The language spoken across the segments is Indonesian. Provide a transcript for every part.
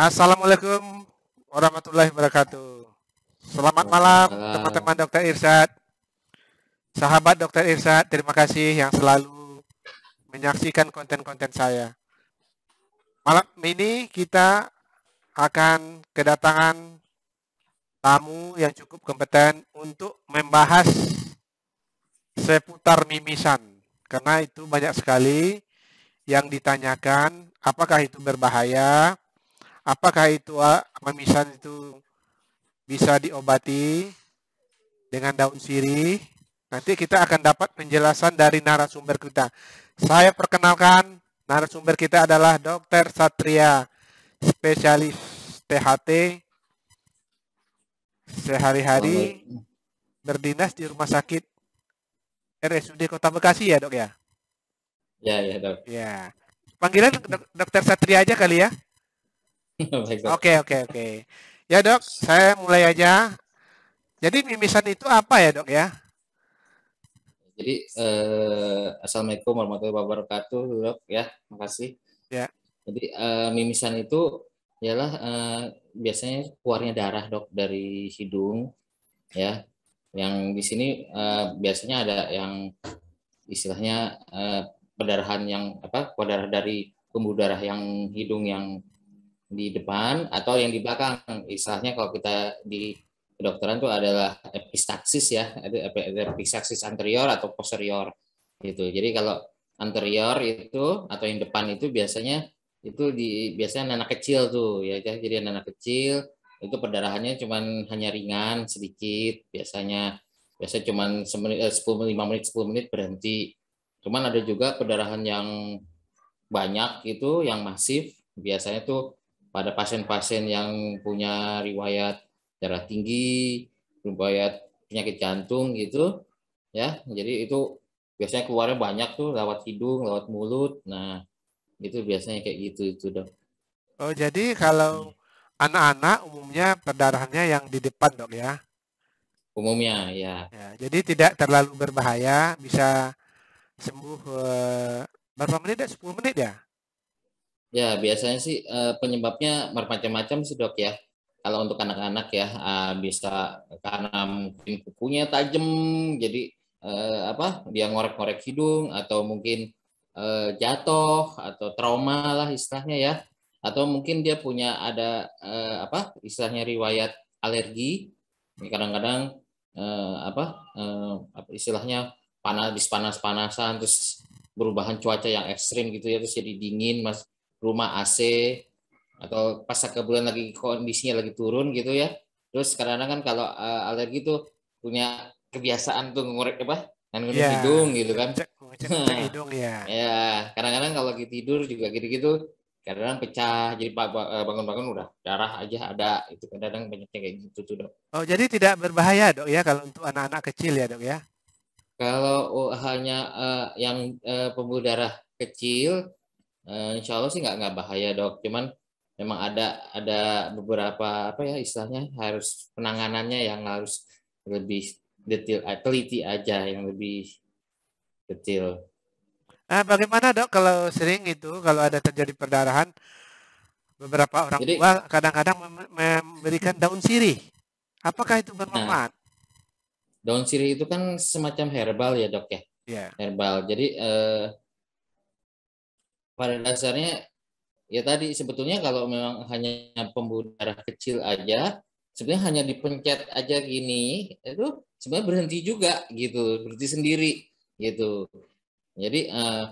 Assalamualaikum warahmatullahi wabarakatuh. Selamat malam teman-teman Dokter Irsyad. Sahabat Dokter Irsyad, terima kasih yang selalu menyaksikan konten-konten saya. Malam ini kita akan kedatangan tamu yang cukup kompeten untuk membahas seputar mimisan. Karena itu banyak sekali yang ditanyakan apakah itu berbahaya, Apakah itu ah, mamisan itu bisa diobati dengan daun sirih? Nanti kita akan dapat penjelasan dari narasumber kita. Saya perkenalkan narasumber kita adalah Dokter Satria, spesialis THT sehari-hari berdinas di rumah sakit RSUD Kota Bekasi ya dok ya? Ya ya dok. Ya panggilan dokter Satria aja kali ya? Oke oke oke. Ya dok, saya mulai aja. Jadi mimisan itu apa ya dok ya? Jadi eh, assalamualaikum warahmatullahi wabarakatuh dok ya, makasih. Ya. Jadi eh, mimisan itu ialah eh, biasanya keluarnya darah dok dari hidung ya. Yang di sini eh, biasanya ada yang istilahnya eh, perdarahan yang apa? Perdarahan dari pembuluh darah yang hidung yang di depan atau yang di belakang. Istilahnya kalau kita di kedokteran itu adalah epistaxis ya, epistaxis anterior atau posterior gitu. Jadi kalau anterior itu atau yang depan itu biasanya itu di biasanya anak kecil tuh ya jadi anak kecil itu perdarahannya cuman hanya ringan sedikit biasanya biasa cuman 10 eh, menit 5 menit 10 menit berhenti cuman ada juga perdarahan yang banyak itu yang masif biasanya tuh pada pasien-pasien yang punya riwayat darah tinggi, riwayat penyakit jantung gitu, ya. Jadi itu biasanya keluarnya banyak tuh lewat hidung, lewat mulut. Nah, itu biasanya kayak gitu itu dok. Oh, jadi kalau anak-anak umumnya perdarahannya yang di depan dok ya? Umumnya ya. ya jadi tidak terlalu berbahaya, bisa sembuh eh, berapa menit? Ya? 10 menit ya? Ya, biasanya sih eh, penyebabnya macam-macam sih dok ya. Kalau untuk anak-anak ya eh, bisa karena mungkin kukunya tajam, jadi eh, apa dia ngorek-ngorek hidung atau mungkin jatuh atau trauma lah istilahnya ya. Atau mungkin dia punya ada apa istilahnya riwayat alergi. Kadang-kadang apa istilahnya panas panas panasan terus perubahan cuaca yang ekstrim gitu ya terus jadi dingin mas rumah AC atau pas bulan lagi kondisinya lagi turun gitu ya. Terus karena kan kalau uh, alergi tuh punya kebiasaan tuh ngorek apa? Kan iya. yeah. hidung gitu kan. hidung ya. Ya, kadang-kadang kalau lagi tidur juga gitu-gitu kadang pecah jadi eh, bangun-bangun udah darah aja ada itu kadang banyaknya kayak gitu tuh dok. Oh jadi tidak berbahaya dok ya kalau untuk anak-anak kecil ya dok ya? Kalau oh, hanya uh, eh, yang uh, pembuluh darah kecil Eh, insya Allah sih nggak nggak bahaya dok. Cuman memang ada ada beberapa apa ya istilahnya harus penanganannya yang harus lebih detail, eh, teliti aja yang lebih detail. Nah, bagaimana dok kalau sering itu kalau ada terjadi perdarahan beberapa orang Jadi, tua kadang-kadang memberikan daun sirih. Apakah itu bermanfaat? Nah, daun sirih itu kan semacam herbal ya dok ya. Yeah. Herbal. Jadi eh, pada dasarnya ya tadi sebetulnya kalau memang hanya pembuluh darah kecil aja sebenarnya hanya dipencet aja gini itu sebenarnya berhenti juga gitu berhenti sendiri gitu jadi eh,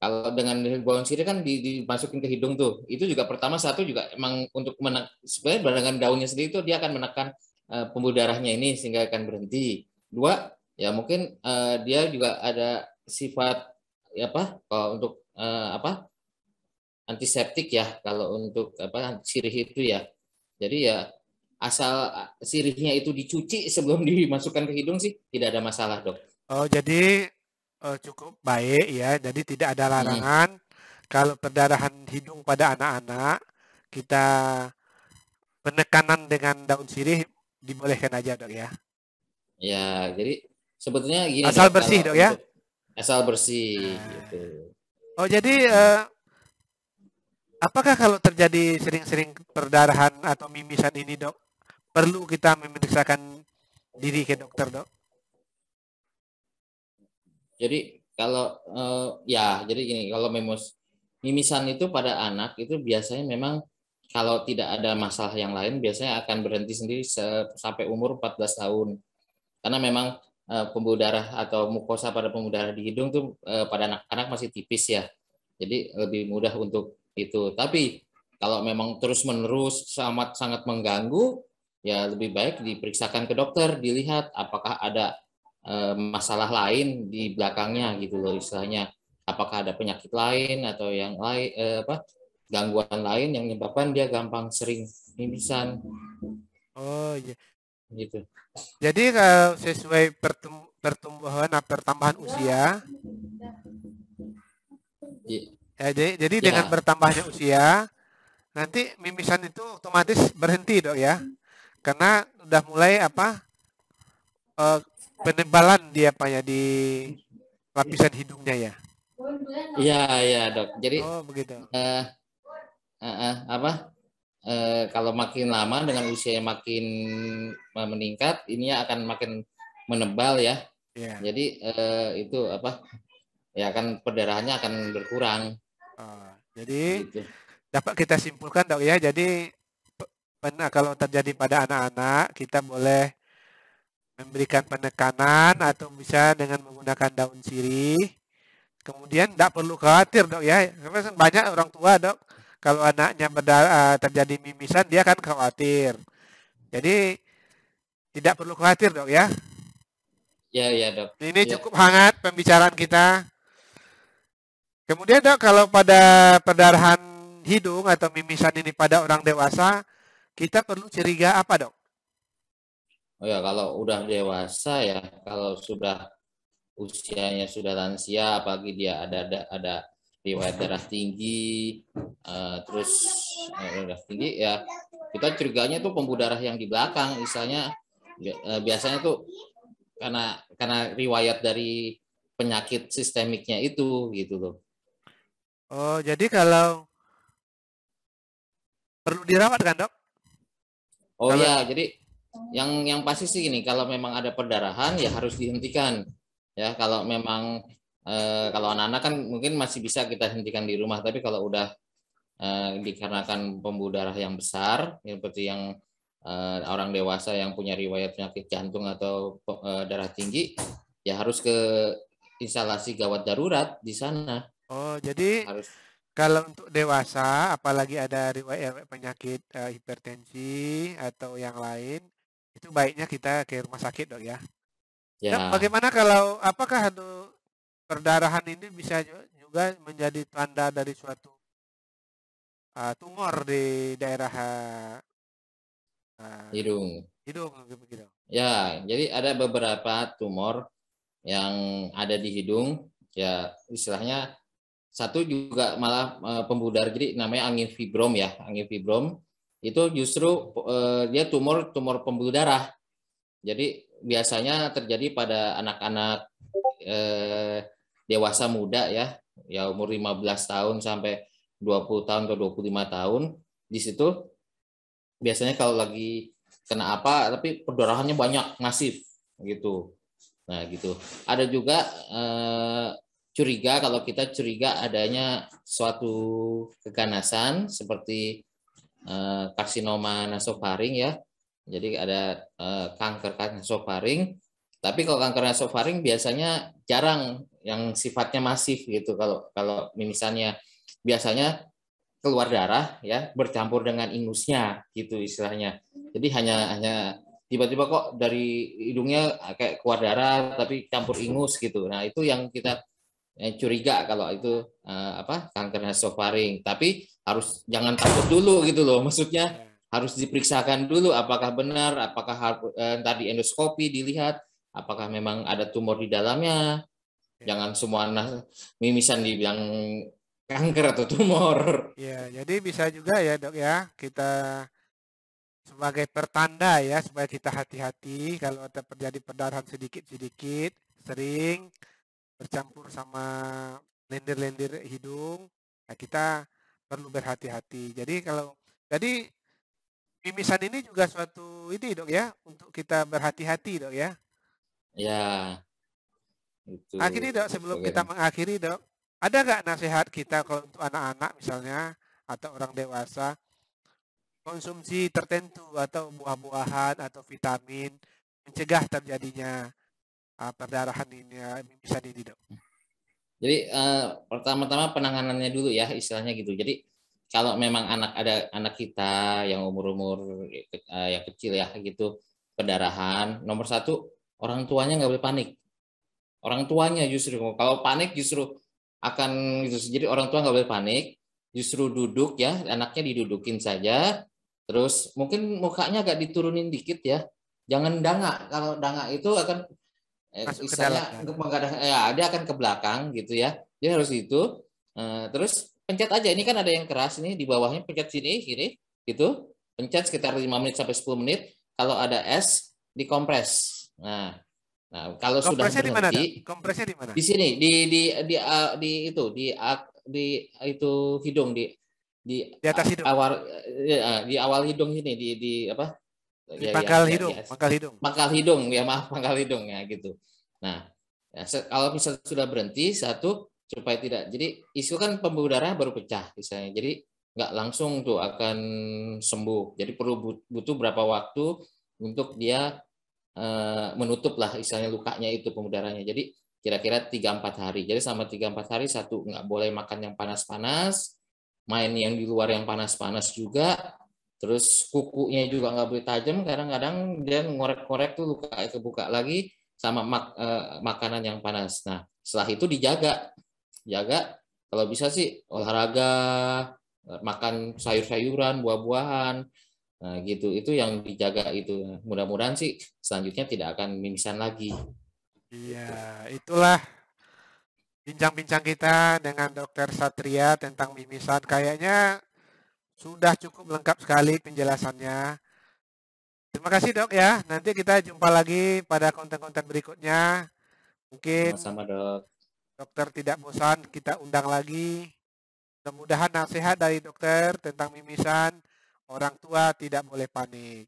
kalau dengan bawang sirih kan dimasukin ke hidung tuh itu juga pertama satu juga emang untuk menek sebenarnya barengan daunnya sendiri itu dia akan menekan eh, pembuluh darahnya ini sehingga akan berhenti dua ya mungkin eh, dia juga ada sifat ya apa kalau eh, untuk eh, apa antiseptik ya kalau untuk apa sirih itu ya. Jadi ya asal sirihnya itu dicuci sebelum dimasukkan ke hidung sih tidak ada masalah dok. Oh jadi eh, cukup baik ya. Jadi tidak ada hmm. larangan hmm. kalau perdarahan hidung pada anak-anak kita penekanan dengan daun sirih dibolehkan aja dok ya. Ya jadi sebetulnya gini. Asal dok, bersih dok ya. asal bersih. Nah. Gitu. Oh jadi uh, Apakah kalau terjadi sering-sering perdarahan atau mimisan ini, dok, perlu kita memeriksakan diri ke dokter, dok? Jadi kalau uh, ya, jadi gini, kalau memos mimisan itu pada anak itu biasanya memang kalau tidak ada masalah yang lain biasanya akan berhenti sendiri sampai umur 14 tahun. Karena memang uh, pembuluh darah atau mukosa pada pembuluh darah di hidung tuh uh, pada anak-anak masih tipis ya. Jadi lebih mudah untuk itu. Tapi kalau memang terus-menerus sangat sangat mengganggu, ya lebih baik diperiksakan ke dokter, dilihat apakah ada eh, masalah lain di belakangnya gitu loh istilahnya. Apakah ada penyakit lain atau yang lain eh, apa gangguan lain yang menyebabkan dia gampang sering mimisan Oh iya. Gitu. Jadi kalau sesuai pertumbuhan atau pertambahan usia. Iya. Ya, jadi, jadi ya. dengan bertambahnya usia, nanti mimisan itu otomatis berhenti dok ya, karena udah mulai apa uh, penebalan di ya di lapisan hidungnya ya. Iya iya dok. Jadi oh begitu. Uh, uh, uh, apa? Uh, kalau makin lama dengan usia makin eh, meningkat, ini akan makin menebal ya. Yeah. Jadi uh, itu apa? ya kan perdarahannya akan berkurang. Uh, jadi gitu. dapat kita simpulkan dok ya, jadi pernah kalau terjadi pada anak-anak kita boleh memberikan penekanan atau bisa dengan menggunakan daun sirih. Kemudian tidak perlu khawatir dok ya, Karena kan banyak orang tua dok kalau anaknya berdarah, terjadi mimisan dia kan khawatir. Jadi tidak perlu khawatir dok ya. Ya ya dok. Ini ya. cukup hangat pembicaraan kita. Kemudian dok, kalau pada perdarahan hidung atau mimisan ini pada orang dewasa, kita perlu curiga apa dok? Oh ya, kalau udah dewasa ya, kalau sudah usianya sudah lansia, apalagi dia ada ada, ada riwayat darah tinggi, uh, terus uh, darah tinggi ya, kita curiganya tuh pembuluh darah yang di belakang, misalnya uh, biasanya tuh karena karena riwayat dari penyakit sistemiknya itu gitu loh. Oh, jadi kalau perlu dirawat kan, Dok? Oh kalau... ya, jadi yang yang pasti sih ini kalau memang ada perdarahan ya harus dihentikan. Ya, kalau memang eh, kalau anak-anak kan mungkin masih bisa kita hentikan di rumah, tapi kalau udah eh, dikarenakan pembuluh darah yang besar, ya, seperti yang eh, orang dewasa yang punya riwayat penyakit jantung atau eh, darah tinggi, ya harus ke instalasi gawat darurat di sana Oh, jadi harus kalau untuk dewasa, apalagi ada riwayat penyakit uh, hipertensi atau yang lain, itu baiknya kita ke rumah sakit dok ya. Ya. Dan bagaimana kalau apakah itu perdarahan ini bisa juga menjadi tanda dari suatu uh, tumor di daerah uh, hidung? Hidung begitu. Gitu? Ya, jadi ada beberapa tumor yang ada di hidung, ya istilahnya satu juga malah uh, pembudar jadi namanya angin fibrom ya angin fibrom itu justru uh, dia tumor tumor pembuluh darah jadi biasanya terjadi pada anak-anak eh, dewasa muda ya ya umur 15 tahun sampai 20 tahun atau 25 tahun di situ biasanya kalau lagi kena apa tapi perdarahannya banyak masif gitu nah gitu ada juga eh, curiga kalau kita curiga adanya suatu keganasan seperti eh, karsinoma nasofaring ya. Jadi ada eh, kanker kan nasofaring. Tapi kalau kanker nasofaring biasanya jarang yang sifatnya masif gitu. Kalau kalau misalnya biasanya keluar darah ya bercampur dengan ingusnya gitu istilahnya. Jadi hanya hanya tiba-tiba kok dari hidungnya kayak keluar darah tapi campur ingus gitu. Nah, itu yang kita eh, curiga kalau itu eh, apa kanker nasofaring tapi harus jangan takut dulu gitu loh maksudnya iya. harus diperiksakan dulu apakah benar apakah eh, tadi endoskopi dilihat apakah memang ada tumor di dalamnya iya. jangan semua mimisan dibilang kanker atau tumor ya jadi bisa juga ya dok ya kita sebagai pertanda ya supaya kita hati-hati kalau ada terjadi perdarahan sedikit-sedikit sering bercampur sama lendir-lendir hidung, nah kita perlu berhati-hati. Jadi kalau jadi mimisan ini juga suatu ini dok ya untuk kita berhati-hati dok ya. Ya. Itu. Akhirnya dok sebelum Oke. kita mengakhiri dok, ada nggak nasihat kita kalau untuk anak-anak misalnya atau orang dewasa konsumsi tertentu atau buah-buahan atau vitamin mencegah terjadinya uh, perdarahan ini ya, bisa dididak? Jadi uh, pertama-tama penanganannya dulu ya istilahnya gitu. Jadi kalau memang anak ada anak kita yang umur-umur uh, yang kecil ya gitu perdarahan nomor satu orang tuanya nggak boleh panik. Orang tuanya justru kalau panik justru akan gitu. Jadi orang tua nggak boleh panik, justru duduk ya anaknya didudukin saja. Terus mungkin mukanya agak diturunin dikit ya. Jangan danga kalau danga itu akan Misalnya eh, masuk ke dalam. Eh, ya, dia akan ke belakang gitu ya. Dia harus itu. Uh, terus pencet aja. Ini kan ada yang keras Ini di bawahnya pencet sini, kiri, gitu. Pencet sekitar 5 menit sampai 10 menit. Kalau ada es dikompres. Nah, nah kalau sudah berhenti. Di Kompresnya di mana? Di sini, di di di, di, di itu, di di itu hidung di di, di atas hidung. awal di awal hidung ini di di apa di ya, ya, pangkal ya, hidung, ya, pangkal hidung. Pangkal hidung, ya maaf pangkal hidung ya gitu. Nah, ya, kalau misalnya sudah berhenti satu supaya tidak jadi isu kan pembuluh darah baru pecah misalnya. Jadi nggak langsung tuh akan sembuh. Jadi perlu butuh berapa waktu untuk dia e, menutup lah misalnya lukanya itu pembuluh darahnya. Jadi kira-kira 3-4 hari. Jadi sama 3-4 hari satu nggak boleh makan yang panas-panas, main yang di luar yang panas-panas juga, Terus kukunya juga nggak boleh tajam, kadang-kadang dia ngorek-ngorek tuh luka itu buka lagi sama mak, eh, makanan yang panas. Nah, setelah itu dijaga, jaga. Kalau bisa sih olahraga, eh, makan sayur-sayuran, buah-buahan, nah, gitu. Itu yang dijaga itu. Mudah-mudahan sih selanjutnya tidak akan mimisan lagi. Iya, itulah bincang-bincang kita dengan Dokter Satria tentang mimisan. Kayaknya sudah cukup lengkap sekali penjelasannya. Terima kasih dok ya. Nanti kita jumpa lagi pada konten-konten berikutnya. Mungkin sama, dok. Dokter tidak bosan kita undang lagi. Mudah-mudahan nasihat dari dokter tentang mimisan orang tua tidak boleh panik.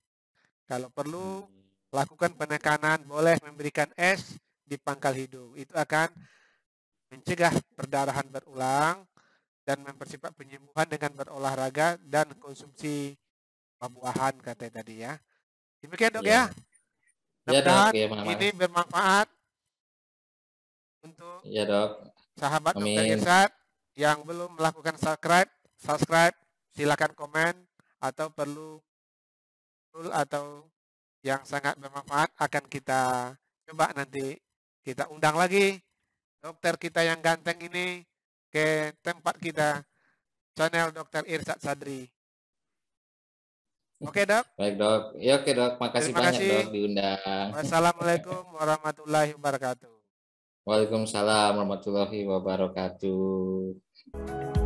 Kalau perlu hmm. lakukan penekanan boleh memberikan es di pangkal hidung. Itu akan mencegah perdarahan berulang dan mempersiapkan penyembuhan dengan berolahraga dan konsumsi buah-buahan katanya tadi ya. Demikian dok ya. ya. Yeah, dok, ya, dok, ini bermanfaat untuk yeah, dok. sahabat Amin. dokter Irsad yang belum melakukan subscribe, subscribe silakan komen atau perlu tool atau yang sangat bermanfaat akan kita coba nanti kita undang lagi dokter kita yang ganteng ini ke tempat kita channel Dr. Irsat Sadri. Iya. Oke, okay, Dok. Baik, Dok. Ya, oke, okay, Dok. Makasih Terima banyak, kasih. Dok, diundang. Wassalamualaikum warahmatullahi wabarakatuh. Waalaikumsalam warahmatullahi wabarakatuh.